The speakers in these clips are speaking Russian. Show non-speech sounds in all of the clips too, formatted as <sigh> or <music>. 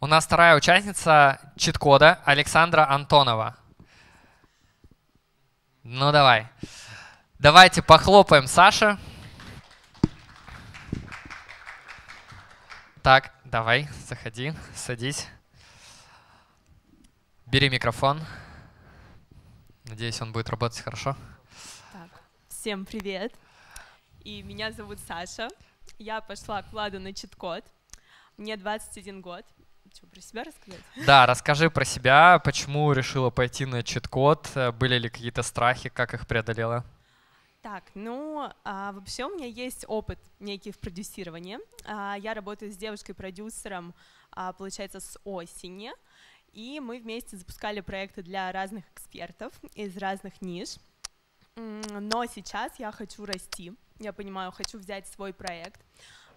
У нас вторая участница чит-кода Александра Антонова. Ну давай. Давайте похлопаем Саше. Так, давай, заходи, садись. Бери микрофон. Надеюсь, он будет работать хорошо. Так, всем привет. И меня зовут Саша. Я пошла к Владу на чит-код. Мне 21 год что, типа, про себя рассказать? Да, расскажи про себя, почему решила пойти на чит-код, были ли какие-то страхи, как их преодолела? Так, ну, а, вообще у меня есть опыт некий в продюсировании. А, я работаю с девушкой-продюсером, а, получается, с осени, и мы вместе запускали проекты для разных экспертов из разных ниш. Но сейчас я хочу расти, я понимаю, хочу взять свой проект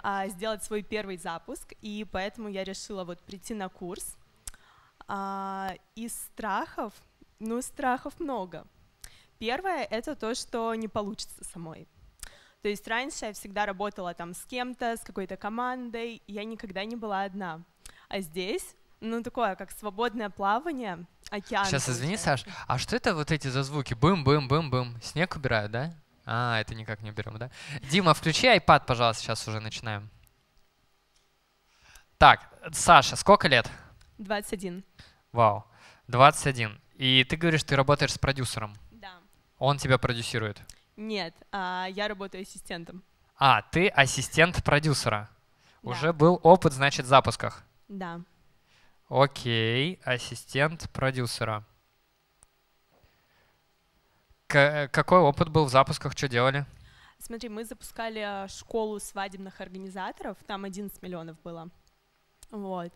а, сделать свой первый запуск, и поэтому я решила вот прийти на курс. А, из страхов, ну, страхов много. Первое — это то, что не получится самой. То есть раньше я всегда работала там с кем-то, с какой-то командой, я никогда не была одна. А здесь, ну, такое, как свободное плавание, океан. Сейчас, извини, Саш, а что это вот эти зазвуки? Бым-бым-бым-бым. Снег убирают, да? А, это никак не уберем, да? Дима, включи iPad, пожалуйста, сейчас уже начинаем. Так, Саша, сколько лет? 21. Вау, 21. И ты говоришь, ты работаешь с продюсером. Да. Он тебя продюсирует? Нет, а я работаю ассистентом. А, ты ассистент продюсера. Да. Уже был опыт, значит, в запусках. Да. Окей, ассистент продюсера. Э, какой опыт был в запусках, что делали? Смотри, мы запускали э, школу свадебных организаторов, там 11 миллионов было. Вот.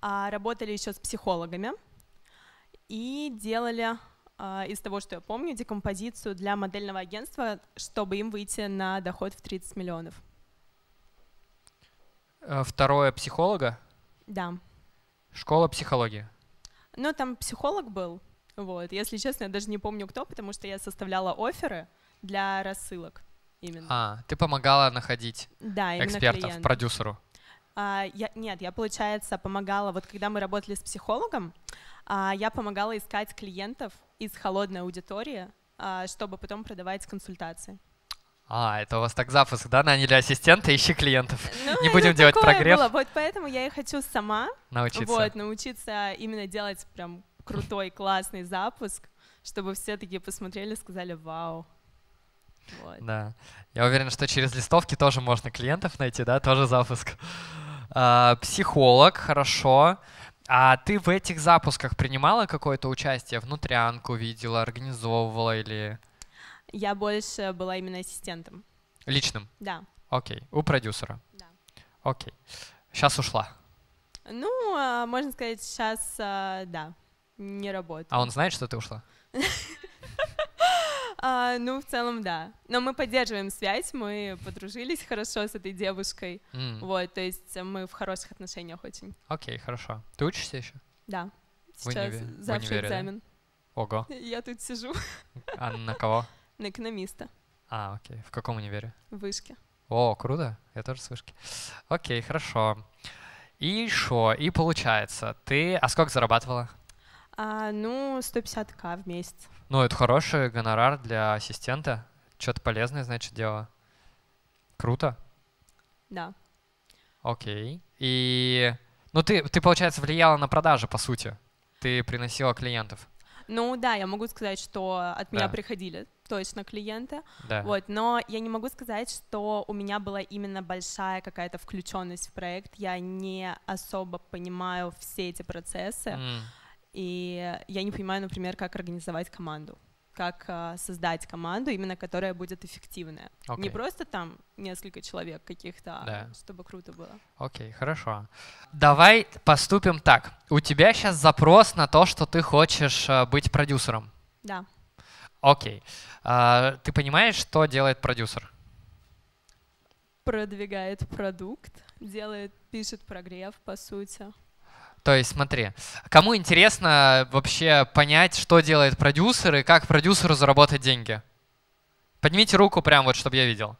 А работали еще с психологами и делали э, из того, что я помню, декомпозицию для модельного агентства, чтобы им выйти на доход в 30 миллионов. Второе психолога? Да. Школа психологии. Ну, там психолог был, вот. Если честно, я даже не помню кто, потому что я составляла оферы для рассылок. Именно. А, ты помогала находить да, экспертов, клиентов. продюсеру. А, я, нет, я, получается, помогала, вот когда мы работали с психологом, а, я помогала искать клиентов из холодной аудитории, а, чтобы потом продавать консультации. А, это у вас так запуск, да? Наняли ассистента, ищи клиентов. Ну, не будем делать прогрев. Было. Вот поэтому я и хочу сама научиться. Вот, научиться именно делать прям крутой, классный запуск, чтобы все такие посмотрели, сказали «Вау». Вот. Да. Я уверен, что через листовки тоже можно клиентов найти, да, тоже запуск. А, психолог, хорошо. А ты в этих запусках принимала какое-то участие? Внутрянку видела, организовывала или... Я больше была именно ассистентом. Личным? Да. Окей. У продюсера? Да. Окей. Сейчас ушла? Ну, а, можно сказать, сейчас а, да не работает. А он знает, что ты ушла? <laughs> А, ну, в целом, да. Но мы поддерживаем связь, мы подружились хорошо с этой девушкой. Вот, то есть мы в хороших отношениях очень. Окей, хорошо. Ты учишься еще? Да. Сейчас завтра экзамен. Ого. <laughs> Я тут сижу. А на кого? <laughs> На экономиста. А, окей. В каком универе? В вышке. О, круто. Я тоже с вышки. Окей, хорошо. И что? и получается, ты... А сколько зарабатывала? А, ну, 150к в месяц. Ну, это хороший гонорар для ассистента. Что-то полезное, значит, дело. Круто. Да. Окей. И... Ну, ты, ты, получается, влияла на продажи, по сути. Ты приносила клиентов. Ну да, я могу сказать, что от да. меня приходили точно клиенты, да. вот, но я не могу сказать, что у меня была именно большая какая-то включенность в проект, я не особо понимаю все эти процессы, mm. И я не понимаю, например, как организовать команду как а, создать команду, именно которая будет эффективная. Okay. Не просто там несколько человек каких-то, а да. чтобы круто было. Окей, okay, хорошо. Давай поступим так. У тебя сейчас запрос на то, что ты хочешь а, быть продюсером. Да. Окей. Okay. ты понимаешь, что делает продюсер? Продвигает продукт, делает, пишет прогрев, по сути. То есть, смотри, кому интересно вообще понять, что делает продюсер и как продюсеру заработать деньги? Поднимите руку прямо вот, чтобы я видел.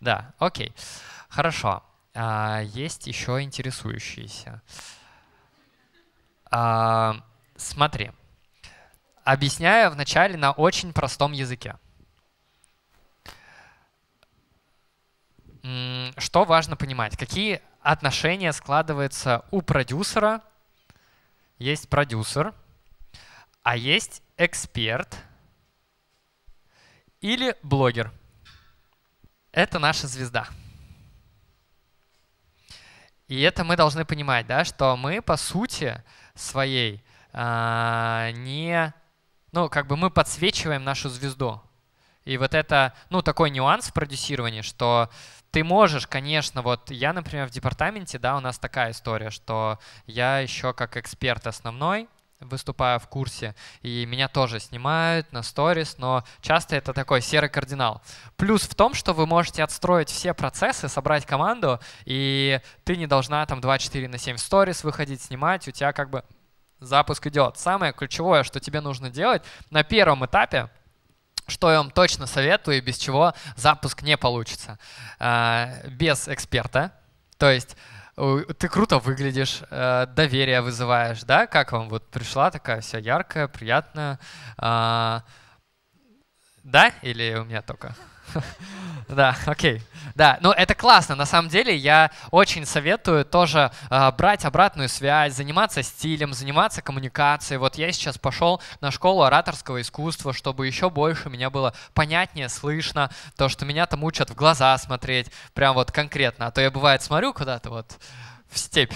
Да, окей. Хорошо. А, есть еще интересующиеся. А, смотри. Объясняю вначале на очень простом языке. Что важно понимать? Какие отношение складывается у продюсера. Есть продюсер, а есть эксперт или блогер. Это наша звезда. И это мы должны понимать, да, что мы по сути своей э, не, ну, как бы мы подсвечиваем нашу звезду. И вот это, ну, такой нюанс в продюсировании, что ты можешь, конечно, вот я, например, в департаменте, да, у нас такая история, что я еще как эксперт основной, выступаю в курсе, и меня тоже снимают на сторис, но часто это такой серый кардинал. Плюс в том, что вы можете отстроить все процессы, собрать команду, и ты не должна там 24 на 7 в сторис выходить, снимать, у тебя как бы запуск идет. Самое ключевое, что тебе нужно делать на первом этапе — что я вам точно советую и без чего запуск не получится. Э, без эксперта, то есть ты круто выглядишь, э, доверие вызываешь, да? Как вам вот пришла такая вся яркая, приятная? Э, да? Или у меня только? <laughs> Да, окей. Да, ну это классно. На самом деле я очень советую тоже э, брать обратную связь, заниматься стилем, заниматься коммуникацией. Вот я сейчас пошел на школу ораторского искусства, чтобы еще больше меня было понятнее, слышно, то, что меня там учат в глаза смотреть, прям вот конкретно. А то я бывает смотрю куда-то вот в степь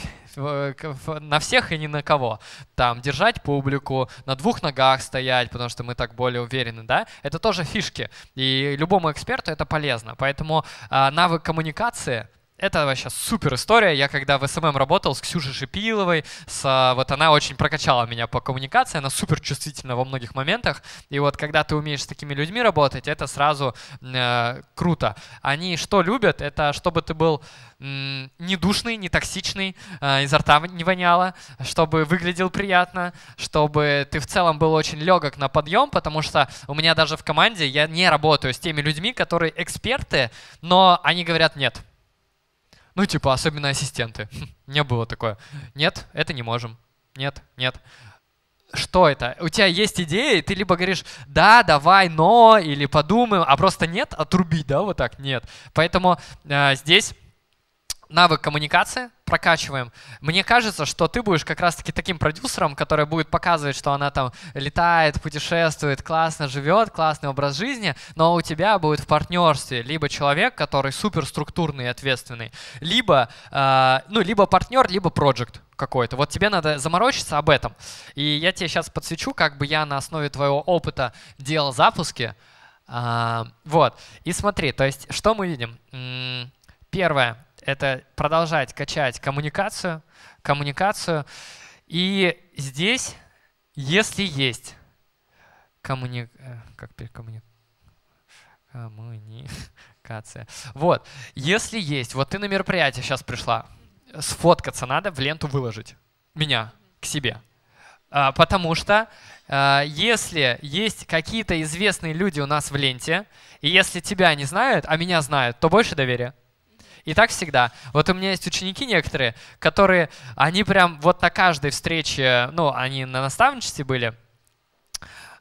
на всех и ни на кого. Там держать публику, на двух ногах стоять, потому что мы так более уверены, да? Это тоже фишки. И любому эксперту это полезно. Поэтому а, навык коммуникации это вообще супер история. Я когда в СММ работал с Ксюшей Шипиловой, с, а, вот она очень прокачала меня по коммуникации, она супер чувствительна во многих моментах. И вот когда ты умеешь с такими людьми работать, это сразу э, круто. Они что любят? Это чтобы ты был э, не душный, не токсичный, э, изо рта не воняло, чтобы выглядел приятно, чтобы ты в целом был очень легок на подъем, потому что у меня даже в команде я не работаю с теми людьми, которые эксперты, но они говорят нет ну, типа, особенно ассистенты. <laughs> Не было такое. Нет, это не можем. Нет, нет. Что это? У тебя есть идеи, ты либо говоришь «да, давай, но» или «подумаем», а просто «нет» отрубить, да, вот так «нет». Поэтому э, здесь навык коммуникации прокачиваем. Мне кажется, что ты будешь как раз-таки таким продюсером, который будет показывать, что она там летает, путешествует, классно живет, классный образ жизни, но у тебя будет в партнерстве либо человек, который супер структурный и ответственный, либо, э, ну, либо партнер, либо проект какой-то. Вот тебе надо заморочиться об этом. И я тебе сейчас подсвечу, как бы я на основе твоего опыта делал запуски. Э, вот. И смотри, то есть что мы видим? Первое это продолжать качать коммуникацию, коммуникацию. И здесь, если есть коммуни... Э, как коммуни... коммуникация, вот, если есть, вот ты на мероприятие сейчас пришла, сфоткаться надо, в ленту выложить меня к себе. А, потому что э, если есть какие-то известные люди у нас в ленте, и если тебя не знают, а меня знают, то больше доверия. И так всегда. Вот у меня есть ученики некоторые, которые, они прям вот на каждой встрече, ну, они на наставничестве были,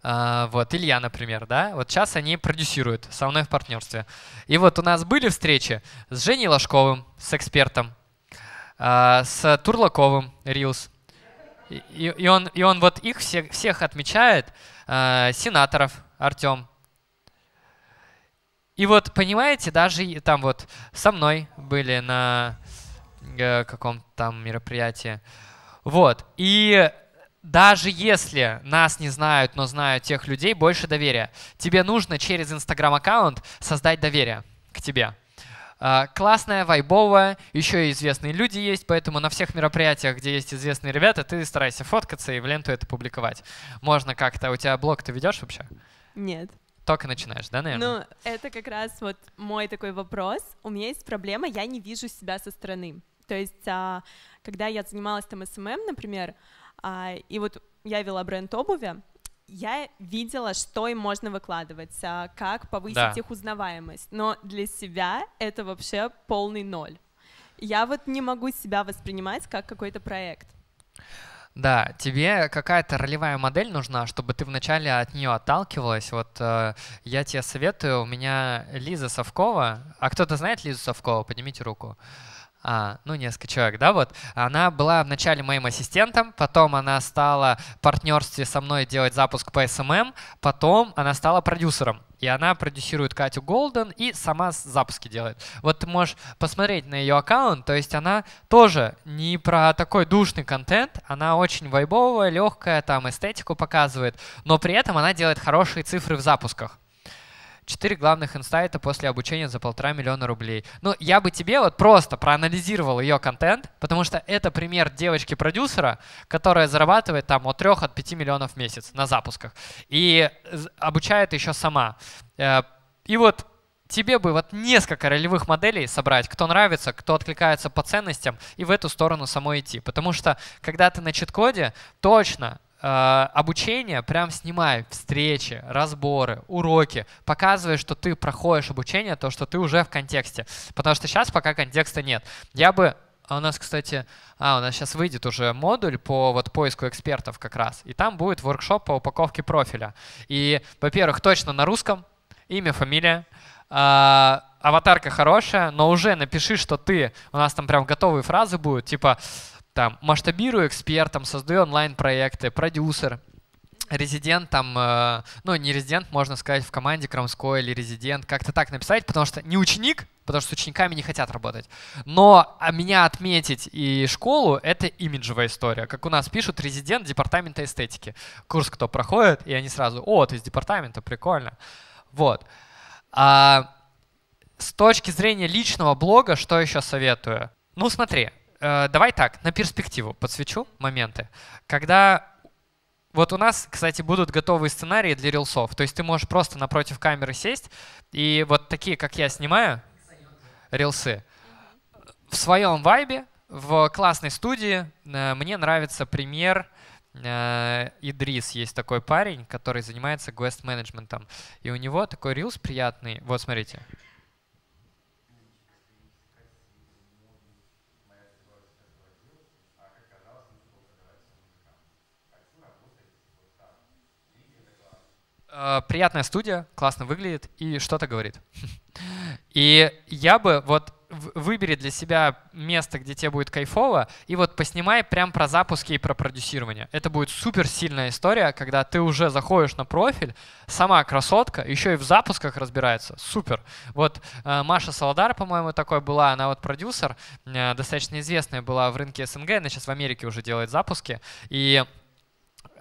а, вот, Илья, например, да, вот сейчас они продюсируют со мной в партнерстве. И вот у нас были встречи с Женей Ложковым, с экспертом, а, с Турлаковым, Рилс. И, и, он, и он вот их всех, всех отмечает, а, сенаторов, Артем, и вот, понимаете, даже там вот со мной были на э, каком-то там мероприятии. Вот. И даже если нас не знают, но знают тех людей, больше доверия. Тебе нужно через Инстаграм-аккаунт создать доверие к тебе. А, классная, вайбовая, еще и известные люди есть, поэтому на всех мероприятиях, где есть известные ребята, ты старайся фоткаться и в ленту это публиковать. Можно как-то... У тебя блог ты ведешь вообще? Нет только начинаешь, да, наверное? Ну, это как раз вот мой такой вопрос. У меня есть проблема, я не вижу себя со стороны. То есть, а, когда я занималась там СММ, эм эм, например, а, и вот я вела бренд обуви, я видела, что им можно выкладывать, а, как повысить да. их узнаваемость. Но для себя это вообще полный ноль. Я вот не могу себя воспринимать как какой-то проект. Да, тебе какая-то ролевая модель нужна, чтобы ты вначале от нее отталкивалась. Вот э, я тебе советую, у меня Лиза Совкова. А кто-то знает Лизу Совкову? Поднимите руку а, ну, несколько человек, да, вот, она была вначале моим ассистентом, потом она стала в партнерстве со мной делать запуск по SMM, потом она стала продюсером. И она продюсирует Катю Голден и сама запуски делает. Вот ты можешь посмотреть на ее аккаунт, то есть она тоже не про такой душный контент, она очень вайбовая, легкая, там эстетику показывает, но при этом она делает хорошие цифры в запусках четыре главных инсайта после обучения за полтора миллиона рублей. Ну, я бы тебе вот просто проанализировал ее контент, потому что это пример девочки-продюсера, которая зарабатывает там от трех от пяти миллионов в месяц на запусках. И обучает еще сама. Э, и вот тебе бы вот несколько ролевых моделей собрать, кто нравится, кто откликается по ценностям, и в эту сторону самой идти. Потому что, когда ты на чит-коде, точно Э, обучение прям снимай, встречи, разборы, уроки, показывай, что ты проходишь обучение, то, что ты уже в контексте. Потому что сейчас пока контекста нет. Я бы а у нас, кстати, а, у нас сейчас выйдет уже модуль по вот поиску экспертов как раз. И там будет воркшоп по упаковке профиля. И, во-первых, точно на русском, имя, фамилия, а, аватарка хорошая, но уже напиши, что ты, у нас там прям готовые фразы будут, типа там, масштабирую экспертом, создаю онлайн-проекты, продюсер, резидент там, э, ну не резидент, можно сказать, в команде Крамской или резидент, как-то так написать, потому что не ученик, потому что с учениками не хотят работать. Но а меня отметить и школу — это имиджевая история. Как у нас пишут, резидент департамента эстетики. Курс кто проходит, и они сразу, о, ты из департамента, прикольно. Вот. А с точки зрения личного блога, что еще советую? Ну смотри, э, давай так, на перспективу подсвечу моменты. Когда вот у нас, кстати, будут готовые сценарии для рилсов. То есть ты можешь просто напротив камеры сесть, и вот такие, как я снимаю, рилсы, в своем вайбе, в классной студии, э, мне нравится пример э, Идрис. Есть такой парень, который занимается гвест-менеджментом. И у него такой рилс приятный. Вот, смотрите. Смотрите. Э, приятная студия, классно выглядит и что-то говорит. <laughs> И я бы вот выбери для себя место, где тебе будет кайфово, и вот поснимай прям про запуски и про продюсирование. Это будет супер сильная история, когда ты уже заходишь на профиль, сама красотка, еще и в запусках разбирается. Супер. Вот э, Маша Солодар, по-моему, такой была, она вот продюсер, э, достаточно известная была в рынке СНГ, она сейчас в Америке уже делает запуски, и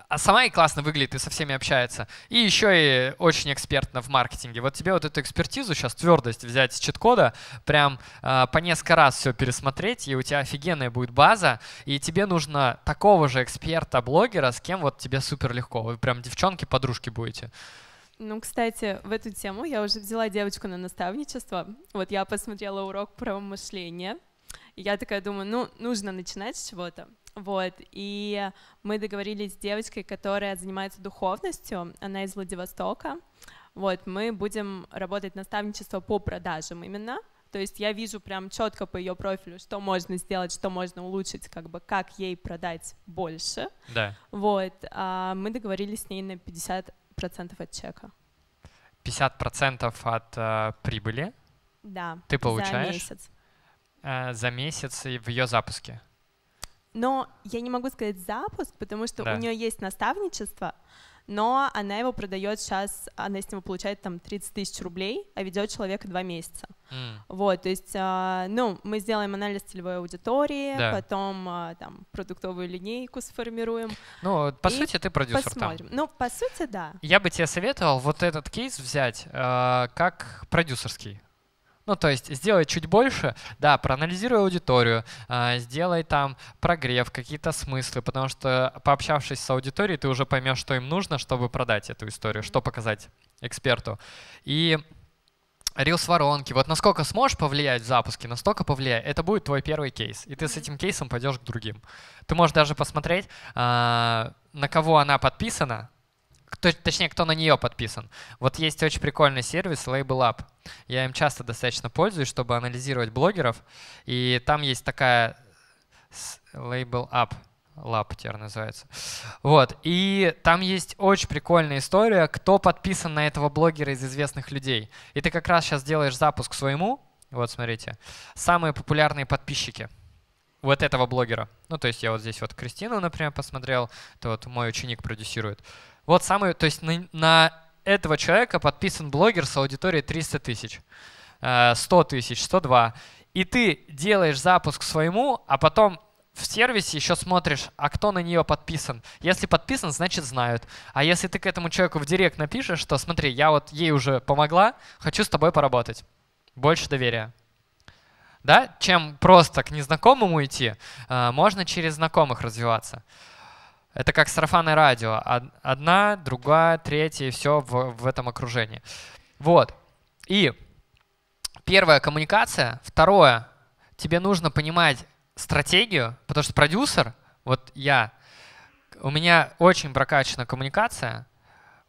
а сама и классно выглядит и со всеми общается. И еще и очень экспертно в маркетинге. Вот тебе вот эту экспертизу сейчас, твердость взять с чит-кода, прям э, по несколько раз все пересмотреть, и у тебя офигенная будет база, и тебе нужно такого же эксперта-блогера, с кем вот тебе супер легко. Вы прям девчонки-подружки будете. Ну, кстати, в эту тему я уже взяла девочку на наставничество. Вот я посмотрела урок про мышление. я такая думаю, ну, нужно начинать с чего-то. Вот, и мы договорились с девочкой, которая занимается духовностью, она из Владивостока. Вот, мы будем работать наставничество по продажам именно, то есть я вижу прям четко по ее профилю, что можно сделать, что можно улучшить, как бы как ей продать больше. Да. Вот. А мы договорились с ней на 50% от чека. 50% от э, прибыли? Да. Ты получаешь? За месяц. Э, за месяц и в ее запуске? Но я не могу сказать запуск, потому что да. у нее есть наставничество, но она его продает сейчас, она с него получает там 30 тысяч рублей, а ведет человека два месяца. Mm. Вот, то есть, а, ну, мы сделаем анализ целевой аудитории, да. потом а, там продуктовую линейку сформируем. Ну, по сути, ты продюсер посмотрим. там. Ну, по сути, да. Я бы тебе советовал вот этот кейс взять э, как продюсерский. Ну, то есть сделай чуть больше, да, проанализируй аудиторию, а, сделай там прогрев, какие-то смыслы, потому что пообщавшись с аудиторией, ты уже поймешь, что им нужно, чтобы продать эту историю, что показать эксперту. И Рилс воронки. Вот насколько сможешь повлиять в запуске, настолько повлияй. Это будет твой первый кейс. И ты с этим кейсом пойдешь к другим. Ты можешь даже посмотреть, а, на кого она подписана, кто, точнее, кто на нее подписан. Вот есть очень прикольный сервис Label Up. Я им часто достаточно пользуюсь, чтобы анализировать блогеров. И там есть такая Label Up. Lab теперь называется. Вот. И там есть очень прикольная история, кто подписан на этого блогера из известных людей. И ты как раз сейчас делаешь запуск своему. Вот, смотрите. Самые популярные подписчики вот этого блогера. Ну, то есть я вот здесь вот Кристину, например, посмотрел, это вот мой ученик продюсирует. Вот самый, то есть на, на этого человека подписан блогер с аудиторией 300 тысяч, 100 э, тысяч, 102. И ты делаешь запуск своему, а потом в сервисе еще смотришь, а кто на нее подписан. Если подписан, значит знают. А если ты к этому человеку в директ напишешь, что смотри, я вот ей уже помогла, хочу с тобой поработать. Больше доверия. Да? Чем просто к незнакомому идти, э, можно через знакомых развиваться. Это как сарафанное радио. Одна, другая, третья, и все в, в этом окружении. Вот. И первая коммуникация. Второе — тебе нужно понимать стратегию, потому что продюсер, вот я, у меня очень прокачана коммуникация,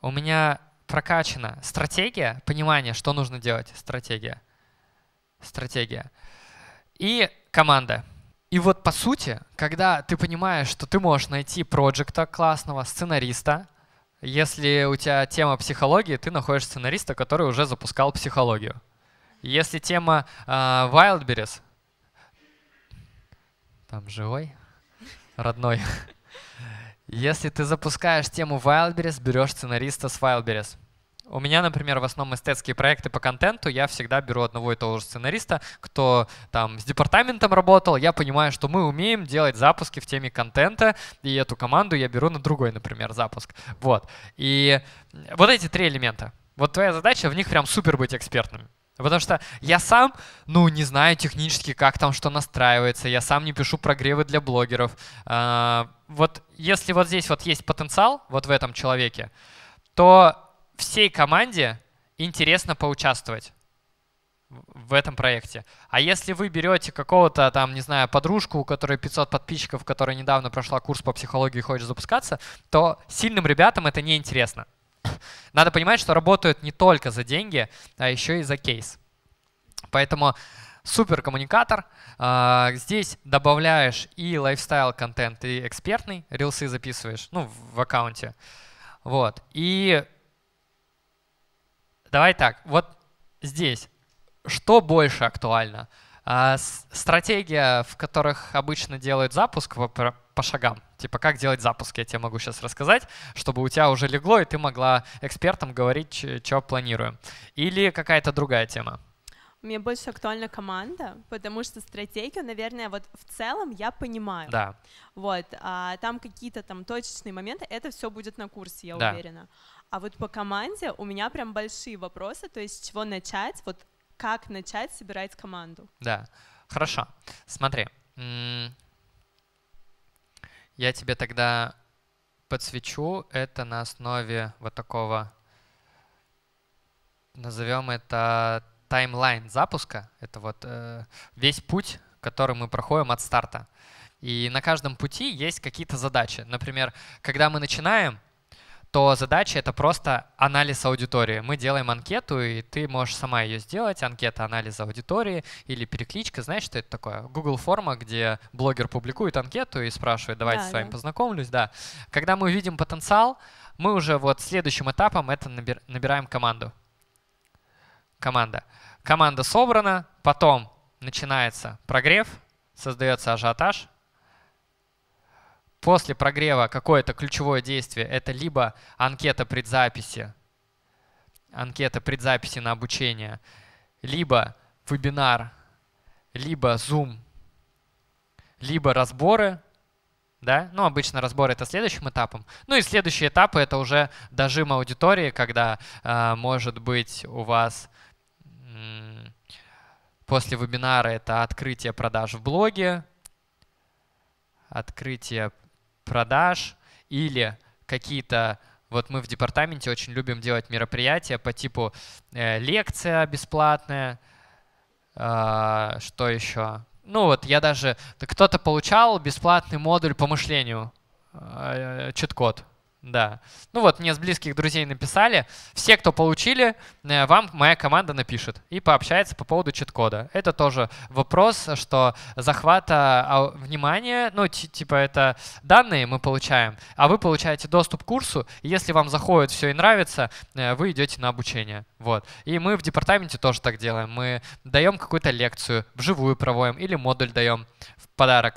у меня прокачана стратегия, понимание, что нужно делать, стратегия, стратегия и команда — и вот по сути, когда ты понимаешь, что ты можешь найти проекта классного, сценариста, если у тебя тема психологии, ты находишь сценариста, который уже запускал психологию. Если тема э, Wildberries, там живой, родной. <laughs> Если ты запускаешь тему Wildberries, берешь сценариста с Wildberries. У меня, например, в основном эстетские проекты по контенту, я всегда беру одного и того же сценариста, кто там с департаментом работал, я понимаю, что мы умеем делать запуски в теме контента, и эту команду я беру на другой, например, запуск. Вот. И вот эти три элемента. Вот твоя задача в них прям супер быть экспертным. Потому что я сам, ну, не знаю технически, как там что настраивается, я сам не пишу прогревы для блогеров. А, вот если вот здесь вот есть потенциал, вот в этом человеке, то всей команде интересно поучаствовать в этом проекте. А если вы берете какого-то там, не знаю, подружку, у которой 500 подписчиков, которая недавно прошла курс по психологии и хочет запускаться, то сильным ребятам это не интересно. <laughs> Надо понимать, что работают не только за деньги, а еще и за кейс. Поэтому супер коммуникатор. А, здесь добавляешь и лайфстайл контент, и экспертный, рилсы записываешь, ну, в аккаунте. Вот. И Давай так, вот здесь, что больше актуально? А, стратегия, в которых обычно делают запуск по шагам, типа как делать запуск, я тебе могу сейчас рассказать, чтобы у тебя уже легло, и ты могла экспертам говорить, что планируем. Или какая-то другая тема? Мне больше актуальна команда, потому что стратегию, наверное, вот в целом я понимаю. Да. Вот, а там какие-то там точечные моменты, это все будет на курсе, я да. уверена. А вот по команде у меня прям большие вопросы, то есть с чего начать, вот как начать собирать команду. Да, хорошо. Смотри, я тебе тогда подсвечу это на основе вот такого, назовем это таймлайн запуска. Это вот э, весь путь, который мы проходим от старта. И на каждом пути есть какие-то задачи. Например, когда мы начинаем, то задача это просто анализ аудитории. Мы делаем анкету, и ты можешь сама ее сделать. Анкета анализа аудитории или перекличка. Знаешь, что это такое? Google форма, где блогер публикует анкету и спрашивает, давайте да, с вами да. познакомлюсь. Да. Когда мы увидим потенциал, мы уже вот следующим этапом это набир, набираем команду. Команда. Команда собрана, потом начинается прогрев, создается ажиотаж, после прогрева какое-то ключевое действие. Это либо анкета предзаписи, анкета предзаписи на обучение, либо вебинар, либо Zoom, либо разборы, да? Ну, обычно разбор это следующим этапом. Ну и следующие этапы это уже дожим аудитории, когда, э, может быть, у вас после вебинара это открытие продаж в блоге, открытие продаж или какие-то вот мы в департаменте очень любим делать мероприятия по типу э, лекция бесплатная, э, что еще? Ну вот я даже, кто-то получал бесплатный модуль по мышлению, э, чит-код. Да. Ну вот, мне с близких друзей написали. Все, кто получили, э, вам моя команда напишет и пообщается по поводу чит-кода. Это тоже вопрос, что захвата а, внимания, ну типа это данные мы получаем, а вы получаете доступ к курсу, и если вам заходит все и нравится, э, вы идете на обучение. Вот. И мы в департаменте тоже так делаем. Мы даем какую-то лекцию, вживую проводим или модуль даем в подарок.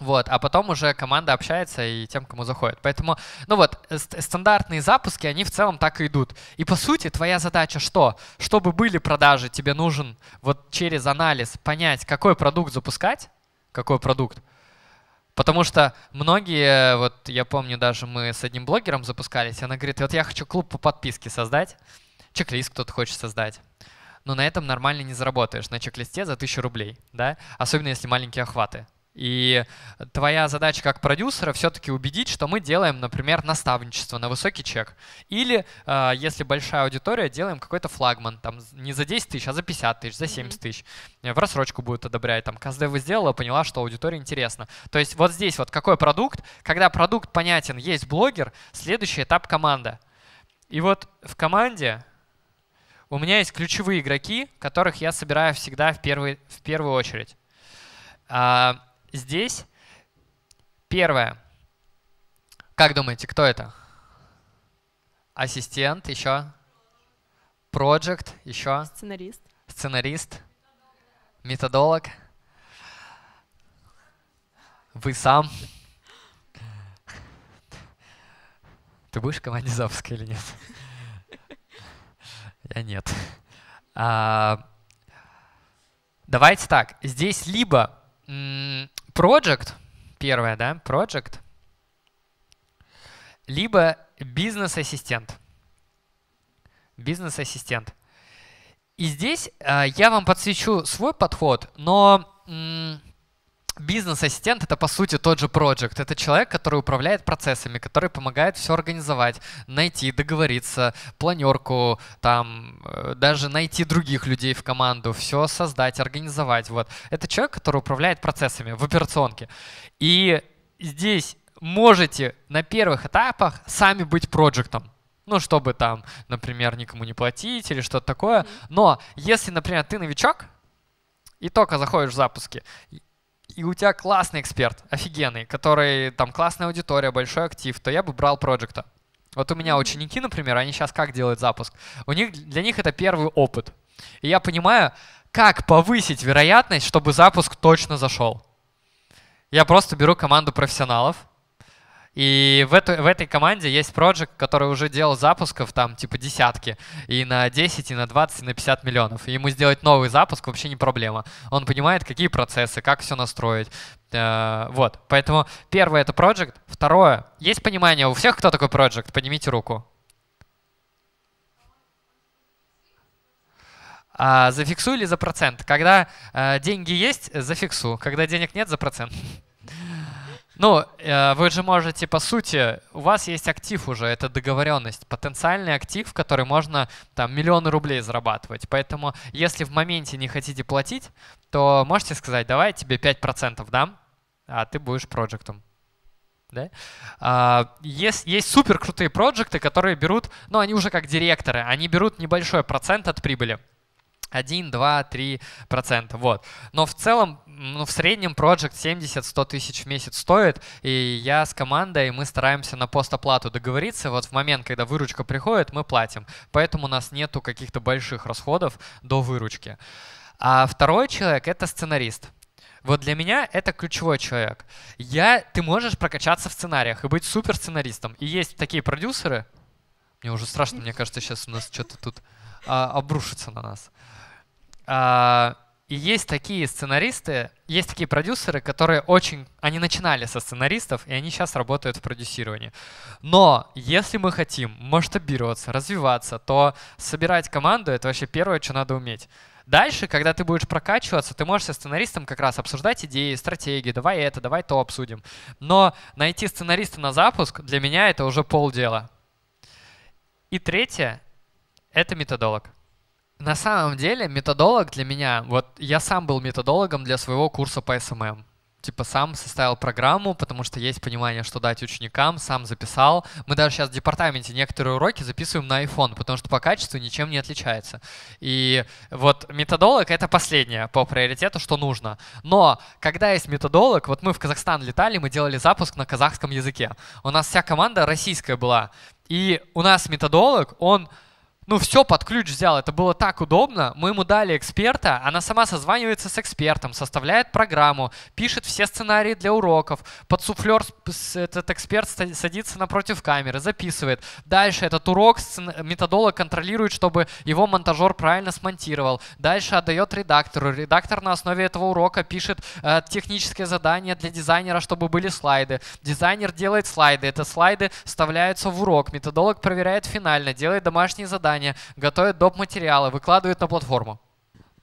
Вот, а потом уже команда общается и тем, кому заходит. Поэтому, ну вот, э, стандартные запуски, они в целом так и идут. И по сути, твоя задача что? Чтобы были продажи, тебе нужен вот через анализ понять, какой продукт запускать, какой продукт. Потому что многие, вот я помню, даже мы с одним блогером запускались, и она говорит, вот я хочу клуб по подписке создать, чек-лист кто-то хочет создать но на этом нормально не заработаешь, на чек-листе за 1000 рублей, да? Особенно если маленькие охваты. И твоя задача как продюсера все-таки убедить, что мы делаем, например, наставничество на высокий чек. Или, э, если большая аудитория, делаем какой-то флагман, там не за 10 тысяч, а за 50 тысяч, за 70 тысяч. Э, в рассрочку будут одобрять, там, вы сделала, поняла, что аудитория интересна. То есть вот здесь вот какой продукт, когда продукт понятен, есть блогер, следующий этап команда. И вот в команде у меня есть ключевые игроки, которых я собираю всегда в, первый, в первую очередь. А, здесь первое. Как думаете, кто это? Ассистент, еще? Project, еще? Сценарист. Сценарист. Методолог. Вы сам. Ты будешь в команде запуска или нет? Я нет. А, давайте так. Здесь либо Project, первое, да, Project, либо бизнес-ассистент. Бизнес-ассистент. И здесь э, я вам подсвечу свой подход, но Бизнес-ассистент — это, по сути, тот же проект. Это человек, который управляет процессами, который помогает все организовать, найти, договориться, планерку, там, э, даже найти других людей в команду, все создать, организовать. Вот. Это человек, который управляет процессами в операционке. И здесь можете на первых этапах сами быть проектом ну, чтобы там, например, никому не платить или что-то такое. Но если, например, ты новичок и только заходишь в запуски, и у тебя классный эксперт, офигенный, который там классная аудитория, большой актив, то я бы брал проекта. Вот у меня ученики, например, они сейчас как делают запуск? У них, для них это первый опыт. И я понимаю, как повысить вероятность, чтобы запуск точно зашел. Я просто беру команду профессионалов, и в, эту, в этой команде есть проект, который уже делал запусков там типа десятки. И на 10, и на 20, и на 50 миллионов. И ему сделать новый запуск вообще не проблема. Он понимает, какие процессы, как все настроить. Э, вот. Поэтому первое — это проект. Второе — есть понимание у всех, кто такой проект? Поднимите руку. А, зафиксу или за процент? Когда э, деньги есть, зафиксу. Когда денег нет, за процент. <laughs> Ну, э, вы же можете, по сути, у вас есть актив уже, это договоренность, потенциальный актив, в который можно там миллионы рублей зарабатывать. Поэтому, если в моменте не хотите платить, то можете сказать, давай я тебе 5% дам, а ты будешь проектом. Да? А, есть, есть супер крутые проекты, которые берут, ну они уже как директоры, они берут небольшой процент от прибыли. 1, 2, 3 процента. Вот. Но в целом, ну, в среднем проект 70-100 тысяч в месяц стоит, и я с командой, мы стараемся на постоплату договориться, вот в момент, когда выручка приходит, мы платим, поэтому у нас нету каких-то больших расходов до выручки. А второй человек — это сценарист. Вот для меня это ключевой человек. Я, ты можешь прокачаться в сценариях и быть супер сценаристом. И есть такие продюсеры, мне уже страшно, мне кажется, сейчас у нас что-то тут а, обрушится на нас. А, и есть такие сценаристы, есть такие продюсеры, которые очень... Они начинали со сценаристов, и они сейчас работают в продюсировании. Но если мы хотим масштабироваться, развиваться, то собирать команду — это вообще первое, что надо уметь. Дальше, когда ты будешь прокачиваться, ты можешь со сценаристом как раз обсуждать идеи, стратегии, давай это, давай то обсудим. Но найти сценариста на запуск для меня это уже полдела. И третье это методолог. На самом деле методолог для меня, вот я сам был методологом для своего курса по СММ типа сам составил программу, потому что есть понимание, что дать ученикам, сам записал. Мы даже сейчас в департаменте некоторые уроки записываем на iPhone, потому что по качеству ничем не отличается. И вот методолог — это последнее по приоритету, что нужно. Но когда есть методолог, вот мы в Казахстан летали, мы делали запуск на казахском языке. У нас вся команда российская была. И у нас методолог, он ну, все под ключ взял. Это было так удобно. Мы ему дали эксперта, она сама созванивается с экспертом, составляет программу, пишет все сценарии для уроков. Под суфлер этот эксперт садится напротив камеры, записывает. Дальше этот урок методолог контролирует, чтобы его монтажер правильно смонтировал. Дальше отдает редактору. Редактор на основе этого урока пишет э, техническое задание для дизайнера, чтобы были слайды. Дизайнер делает слайды. Это слайды вставляются в урок. Методолог проверяет финально, делает домашние задания описание, готовит доп. материалы, выкладывает на платформу.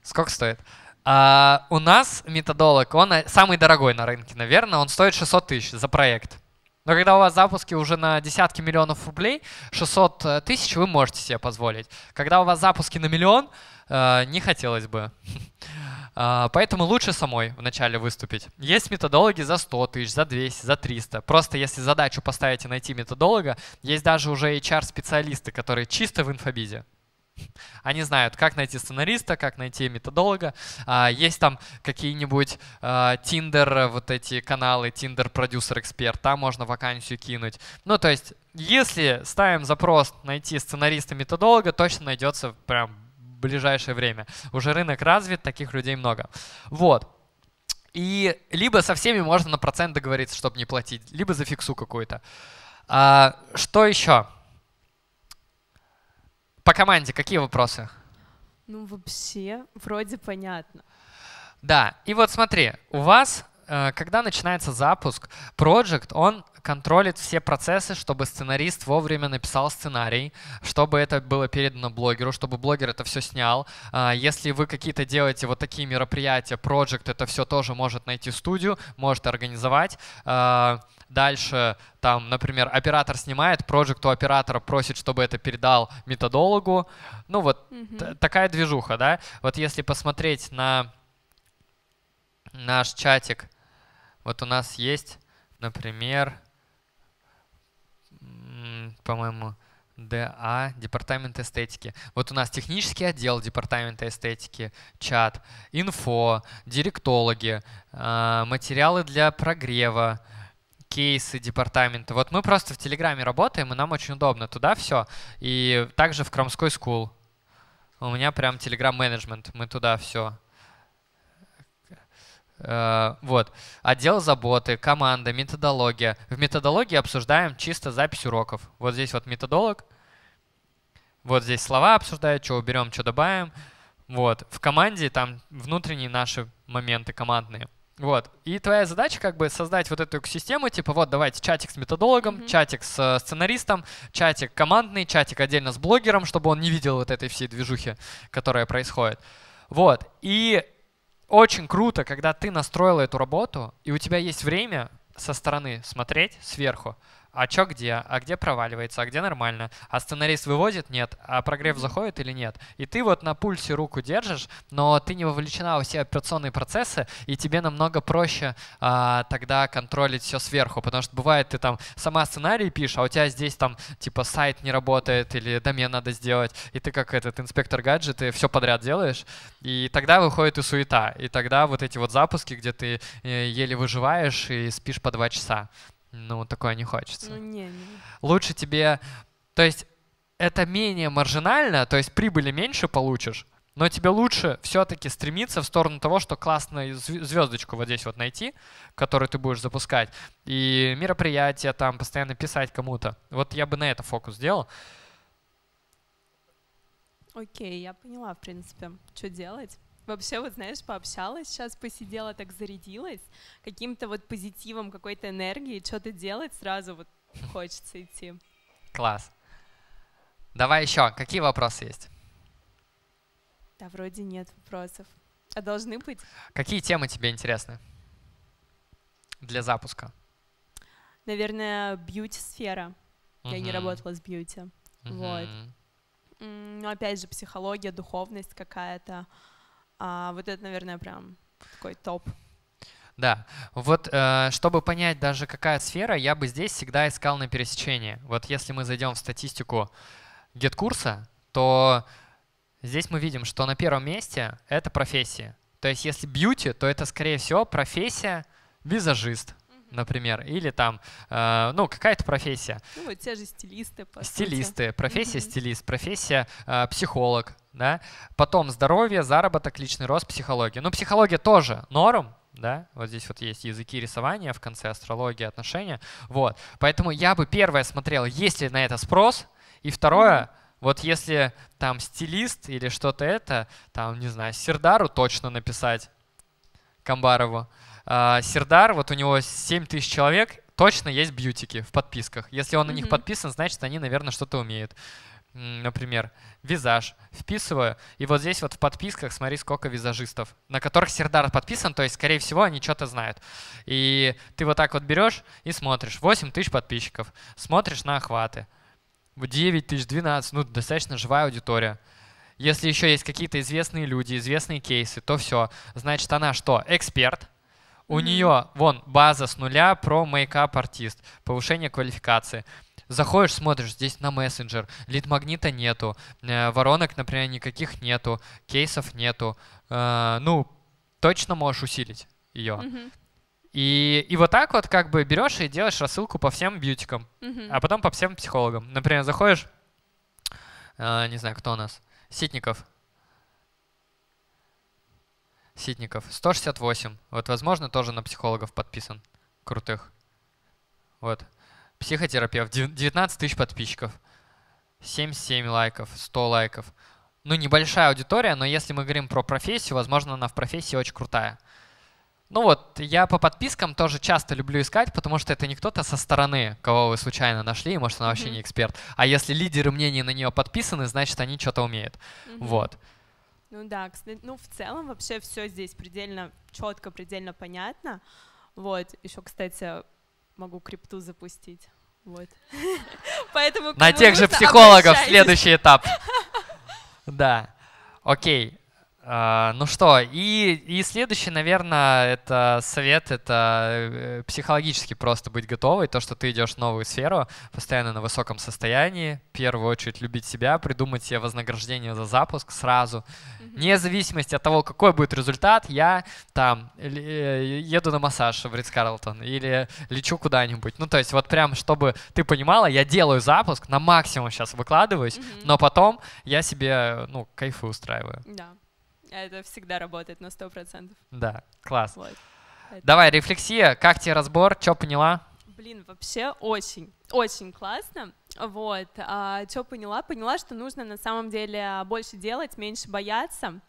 Сколько стоит? А, у нас методолог, он э, самый дорогой на рынке, наверное, он стоит 600 тысяч за проект. Но когда у вас запуски уже на десятки миллионов рублей, 600 э, тысяч вы можете себе позволить. Когда у вас запуски на миллион, э, не хотелось бы. <laughs> А, поэтому лучше самой вначале выступить. Есть методологи за 100 тысяч, за 200, за 300. Просто если задачу поставите найти методолога, есть даже уже HR-специалисты, которые чисто в инфобизе. Они знают, как найти сценариста, как найти методолога. А, есть там какие-нибудь а, Tinder, э, вот эти каналы, Tinder Producer Expert. там можно вакансию кинуть. Ну, то есть, если ставим запрос найти сценариста-методолога, точно найдется прям ближайшее время. Уже рынок развит, таких людей много. Вот. И либо со всеми можно на процент договориться, чтобы не платить, либо за фиксу какую-то. А, что еще? По команде какие вопросы? Ну, вообще, вроде понятно. Да, и вот смотри, у вас, э, когда начинается запуск, проект, он контролит все процессы, чтобы сценарист вовремя написал сценарий, чтобы это было передано блогеру, чтобы блогер это все снял. А, если вы какие-то делаете вот такие мероприятия, проект, это все тоже может найти студию, может организовать. А, дальше, там, например, оператор снимает, проект у оператора просит, чтобы это передал методологу. Ну вот mm-hmm. такая движуха, да. Вот если посмотреть на наш чатик, вот у нас есть, например, по-моему, ДА, департамент эстетики. Вот у нас технический отдел департамента эстетики, чат, инфо, директологи, а, материалы для прогрева, кейсы департамента. Вот мы просто в Телеграме работаем, и нам очень удобно. Туда все. И также в Кромской School. У меня прям Телеграм-менеджмент. Мы туда все Э, вот. Отдел заботы, команда, методология. В методологии обсуждаем чисто запись уроков. Вот здесь вот методолог. Вот здесь слова обсуждают, что уберем, что добавим. Вот. В команде там внутренние наши моменты командные. Вот. И твоя задача как бы создать вот эту систему, типа вот давайте чатик с методологом, mm-hmm. чатик с э, сценаристом, чатик командный, чатик отдельно с блогером, чтобы он не видел вот этой всей движухи, которая происходит. Вот. И очень круто, когда ты настроил эту работу, и у тебя есть время со стороны смотреть сверху, а чё где, а где проваливается, а где нормально, а сценарист выводит, нет, а прогрев заходит или нет. И ты вот на пульсе руку держишь, но ты не вовлечена во все операционные процессы, и тебе намного проще а, тогда контролить все сверху, потому что бывает ты там сама сценарий пишешь, а у тебя здесь там типа сайт не работает или домен надо сделать, и ты как этот инспектор гаджеты все подряд делаешь, и тогда выходит и суета, и тогда вот эти вот запуски, где ты э, еле выживаешь и спишь по два часа. Ну, такое не хочется. Ну, не, не. Лучше тебе... То есть это менее маржинально, то есть прибыли меньше получишь, но тебе лучше все-таки стремиться в сторону того, что классную звездочку вот здесь вот найти, которую ты будешь запускать, и мероприятия там, постоянно писать кому-то. Вот я бы на это фокус сделал. Окей, я поняла, в принципе, что делать вообще, вот знаешь, пообщалась сейчас, посидела, так зарядилась каким-то вот позитивом, какой-то энергией, что-то делать сразу вот хочется идти. Класс. Давай еще, какие вопросы есть? Да, вроде нет вопросов. А должны быть? Какие темы тебе интересны для запуска? Наверное, бьюти-сфера. Угу. Я не работала с бьюти. Угу. Вот. Ну опять же, психология, духовность какая-то. А вот это, наверное, прям такой топ. Да, вот э, чтобы понять даже какая сфера, я бы здесь всегда искал на пересечении. Вот если мы зайдем в статистику гет-курса, то здесь мы видим, что на первом месте это профессия. То есть если beauty то это, скорее всего, профессия визажист, например, или там, э, ну, какая-то профессия. Ну, вот те же стилисты. По стилисты, сути. профессия mm-hmm. стилист, профессия э, психолог, да. Потом здоровье, заработок, личный рост, психология. Ну, психология тоже норм, да, вот здесь вот есть языки рисования, в конце астрология, отношения, вот. Поэтому я бы первое смотрел, есть ли на это спрос, и второе, mm-hmm. вот если там стилист или что-то это, там, не знаю, Сердару точно написать, Камбарову, а, Сердар, вот у него 7 тысяч человек, точно есть бьютики в подписках. Если он на них подписан, значит, они, наверное, что-то умеют. Например, визаж. Вписываю, и вот здесь вот в подписках смотри, сколько визажистов, на которых Сердар подписан, то есть, скорее всего, они что-то знают. И ты вот так вот берешь и смотришь. 8 тысяч подписчиков. Смотришь на охваты. 9 тысяч, 12, ну, достаточно живая аудитория. Если еще есть какие-то известные люди, известные кейсы, то все. Значит, она что, эксперт, у нее, вон, база с нуля про мейкап-артист, повышение квалификации. Заходишь, смотришь, здесь на мессенджер, лид-магнита нету, э, воронок, например, никаких нету, кейсов нету. Э, ну, точно можешь усилить ее. И, и вот так вот как бы берешь и делаешь рассылку по всем бьютикам, mm-hmm. а потом по всем психологам. Например, заходишь, э, не знаю, кто у нас, Ситников, Ситников. 168. Вот, возможно, тоже на психологов подписан. Крутых. Вот. Психотерапевт. 19 тысяч подписчиков. 77 лайков, 100 лайков. Ну, небольшая аудитория, но если мы говорим про профессию, возможно, она в профессии очень крутая. Ну вот, я по подпискам тоже часто люблю искать, потому что это не кто-то со стороны, кого вы случайно нашли, может, она вообще mm-hmm. не эксперт. А если лидеры мнений на нее подписаны, значит, они что-то умеют. Mm-hmm. Вот. Ну да, ну в целом вообще все здесь предельно четко, предельно понятно. Вот, еще, кстати, могу крипту запустить. Вот. <laughs> Поэтому На тех же психологов следующий этап. <laughs> Да. Окей. А, ну что, и, и следующий, наверное, это совет, это э, психологически просто быть готовой, то, что ты идешь в новую сферу, постоянно на высоком состоянии, в первую очередь любить себя, придумать себе вознаграждение за запуск сразу, Вне зависимости от того, какой будет результат, я там э, еду на массаж в Ридс Карлтон или лечу куда-нибудь. Ну, то есть вот прям, чтобы ты понимала, я делаю запуск, на максимум сейчас выкладываюсь, mm-hmm. но потом я себе, ну, кайфы устраиваю. Да, это всегда работает на 100%. Да, класс. Вот. Давай, рефлексия, как тебе разбор, что поняла? блин, вообще очень, очень классно. Вот, а, что поняла? Поняла, что нужно на самом деле больше делать, меньше бояться.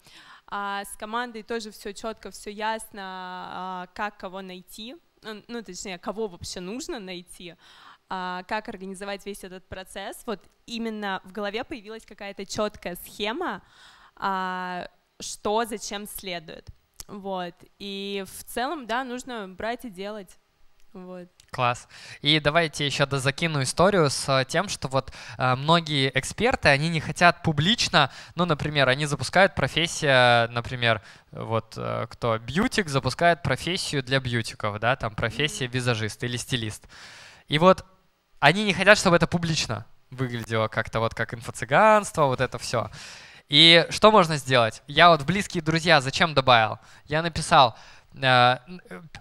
А с командой тоже все четко, все ясно, а, как кого найти, ну, точнее, кого вообще нужно найти, а, как организовать весь этот процесс. Вот именно в голове появилась какая-то четкая схема, а, что зачем следует. Вот. И в целом, да, нужно брать и делать. Вот. Класс. И давайте еще дозакину историю с э, тем, что вот э, многие эксперты, они не хотят публично, ну, например, они запускают профессия, например, вот э, кто, бьютик запускает профессию для бьютиков, да, там профессия визажист или стилист. И вот они не хотят, чтобы это публично выглядело как-то вот как инфо-цыганство, вот это все. И что можно сделать? Я вот близкие друзья зачем добавил? Я написал, Э,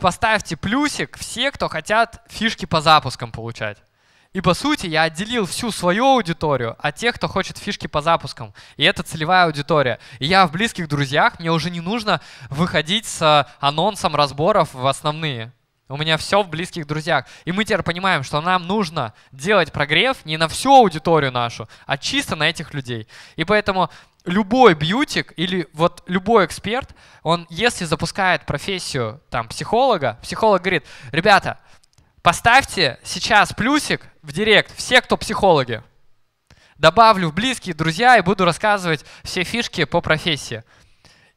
поставьте плюсик все, кто хотят фишки по запускам получать. И по сути я отделил всю свою аудиторию от тех, кто хочет фишки по запускам. И это целевая аудитория. И я в близких друзьях, мне уже не нужно выходить с э, анонсом разборов в основные. У меня все в близких друзьях. И мы теперь понимаем, что нам нужно делать прогрев не на всю аудиторию нашу, а чисто на этих людей. И поэтому любой бьютик или вот любой эксперт, он, если запускает профессию там психолога, психолог говорит, ребята, поставьте сейчас плюсик в директ, все, кто психологи. Добавлю в близкие друзья и буду рассказывать все фишки по профессии.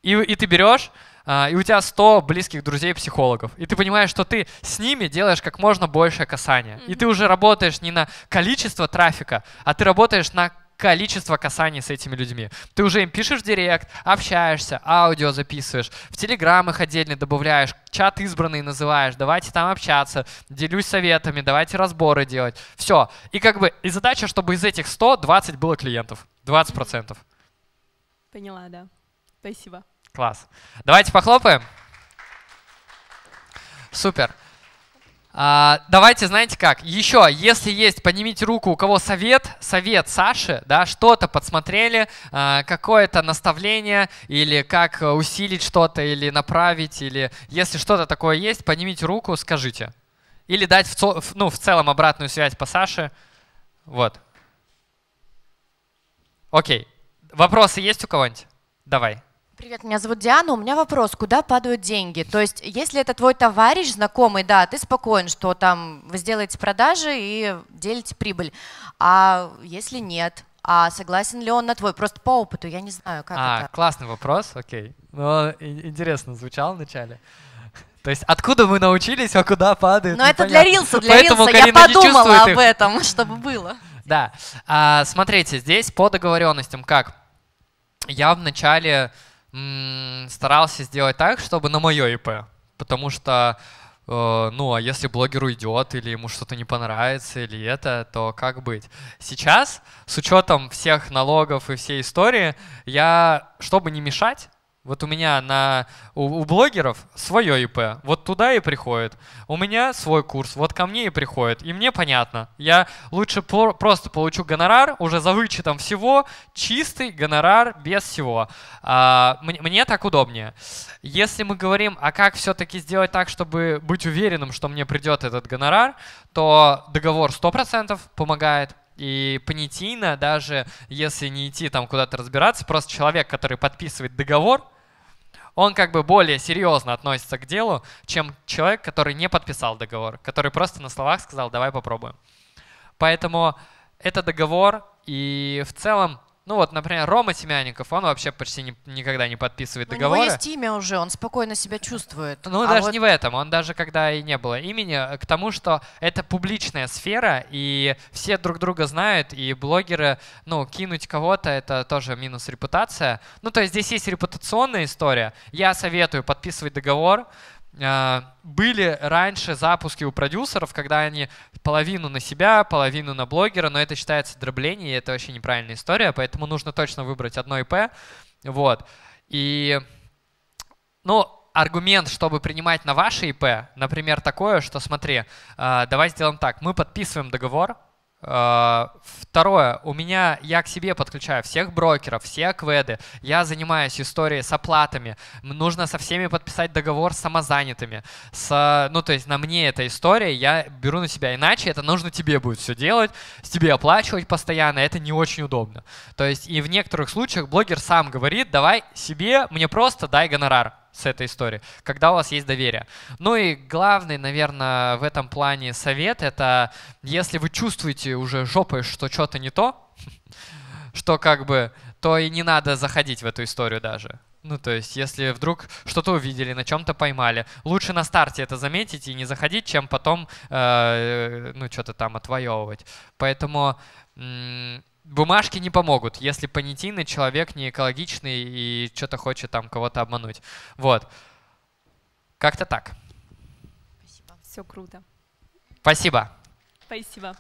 И, и ты берешь, а, и у тебя 100 близких друзей-психологов. И ты понимаешь, что ты с ними делаешь как можно больше касания. Mm-hmm. И ты уже работаешь не на количество трафика, а ты работаешь на количество касаний с этими людьми. Ты уже им пишешь в директ, общаешься, аудио записываешь, в телеграм их отдельно добавляешь, чат избранный называешь, давайте там общаться, делюсь советами, давайте разборы делать. Все. И как бы и задача, чтобы из этих 100 20 было клиентов. 20%. Поняла, да. Спасибо. Класс. Давайте похлопаем. Супер. А, давайте, знаете как, еще, если есть, поднимите руку, у кого совет, совет Саши, да, что-то подсмотрели, а, какое-то наставление, или как усилить что-то, или направить, или если что-то такое есть, поднимите руку, скажите. Или дать в, ну, в целом обратную связь по Саше. Вот. Окей. Вопросы есть у кого-нибудь? Давай. Привет, меня зовут Диана. У меня вопрос, куда падают деньги? То есть, если это твой товарищ, знакомый, да, ты спокоен, что там вы сделаете продажи и делите прибыль. А если нет, а согласен ли он на твой? Просто по опыту, я не знаю, как а, это. Классный вопрос, окей. Ну, интересно звучал вначале. <laughs> То есть откуда мы научились, а куда падают? Но ну, это для Рилса, для Поэтому Рилса. Карина я подумала об этом, <laughs> чтобы было. Да. А, смотрите, здесь по договоренностям как? Я вначале начале старался сделать так, чтобы на мое ИП. Потому что, э, ну, а если блогер уйдет, или ему что-то не понравится, или это, то как быть? Сейчас, с учетом всех налогов и всей истории, я, чтобы не мешать, вот у меня на, у, у блогеров свое ИП, вот туда и приходит. У меня свой курс, вот ко мне и приходит. И мне понятно, я лучше про, просто получу гонорар уже за вычетом всего, чистый гонорар без всего. А, мне, мне так удобнее. Если мы говорим, а как все-таки сделать так, чтобы быть уверенным, что мне придет этот гонорар, то договор 100% помогает. И понятийно, даже если не идти там куда-то разбираться, просто человек, который подписывает договор, он как бы более серьезно относится к делу, чем человек, который не подписал договор, который просто на словах сказал, давай попробуем. Поэтому это договор, и в целом ну вот, например, Рома Тимяников, он вообще почти не, никогда не подписывает Но договоры. У него есть имя уже, он спокойно себя чувствует. Ну, а даже вот... не в этом, он даже когда и не было имени, а к тому, что это публичная сфера, и все друг друга знают, и блогеры, ну, кинуть кого-то, это тоже минус репутация. Ну, то есть здесь есть репутационная история. Я советую подписывать договор, а, были раньше запуски у продюсеров, когда они половину на себя, половину на блогера, но это считается дроблением, и это вообще неправильная история, поэтому нужно точно выбрать одно ИП. Вот. И, ну, аргумент, чтобы принимать на ваше ИП, например, такое, что смотри, а, давай сделаем так, мы подписываем договор, а, второе, у меня, я к себе подключаю всех брокеров, все акведы, я занимаюсь историей с оплатами, нужно со всеми подписать договор с самозанятыми, с, ну то есть на мне эта история, я беру на себя, иначе это нужно тебе будет все делать, с тебе оплачивать постоянно, это не очень удобно. То есть и в некоторых случаях блогер сам говорит, давай себе, мне просто дай гонорар, с этой историей, когда у вас есть доверие. Ну и главный, наверное, в этом плане совет — это если вы чувствуете уже жопой, что что-то не то, <laughs> что как бы, то и не надо заходить в эту историю даже. Ну, то есть, если вдруг что-то увидели, на чем-то поймали, лучше на старте это заметить и не заходить, чем потом, э, ну, что-то там отвоевывать. Поэтому бумажки не помогут, если понятийный человек не экологичный и что-то хочет там кого-то обмануть. Вот. Как-то так. Спасибо. Все круто. Спасибо. Спасибо.